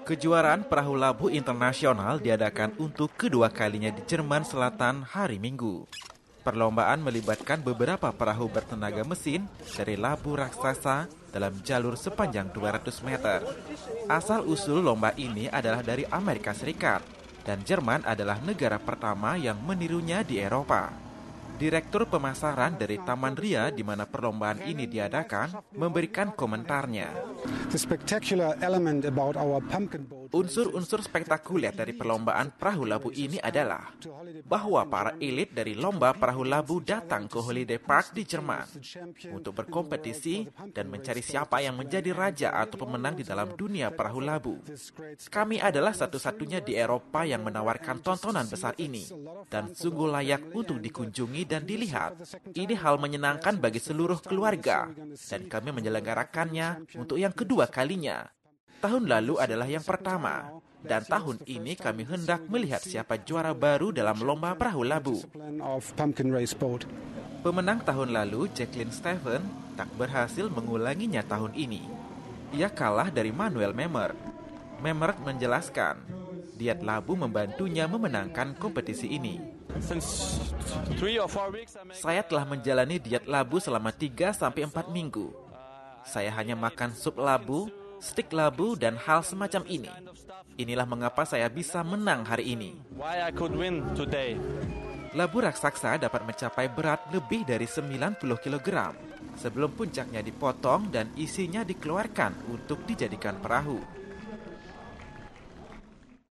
Kejuaraan perahu labu internasional diadakan untuk kedua kalinya di Jerman Selatan hari Minggu. Perlombaan melibatkan beberapa perahu bertenaga mesin dari labu raksasa dalam jalur sepanjang 200 meter. Asal-usul lomba ini adalah dari Amerika Serikat, dan Jerman adalah negara pertama yang menirunya di Eropa. Direktur Pemasaran dari Taman Ria di mana perlombaan ini diadakan memberikan komentarnya. Unsur-unsur spektakuler dari perlombaan perahu labu ini adalah bahwa para elit dari lomba perahu labu datang ke Holiday Park di Jerman untuk berkompetisi dan mencari siapa yang menjadi raja atau pemenang di dalam dunia perahu labu. Kami adalah satu-satunya di Eropa yang menawarkan tontonan besar ini dan sungguh layak untuk dikunjungi dan dilihat. Ini hal menyenangkan bagi seluruh keluarga, dan kami menyelenggarakannya untuk yang kedua kalinya. Tahun lalu adalah yang pertama, dan tahun ini kami hendak melihat siapa juara baru dalam lomba perahu labu. Pemenang tahun lalu, Jacqueline Stephen, tak berhasil mengulanginya tahun ini. Ia kalah dari Manuel Memer Memer menjelaskan, diet Labu membantunya memenangkan kompetisi ini. Saya telah menjalani diet labu selama 3 sampai 4 minggu. Saya hanya makan sup labu, stik labu dan hal semacam ini. Inilah mengapa saya bisa menang hari ini. Labu raksasa dapat mencapai berat lebih dari 90 kg sebelum puncaknya dipotong dan isinya dikeluarkan untuk dijadikan perahu.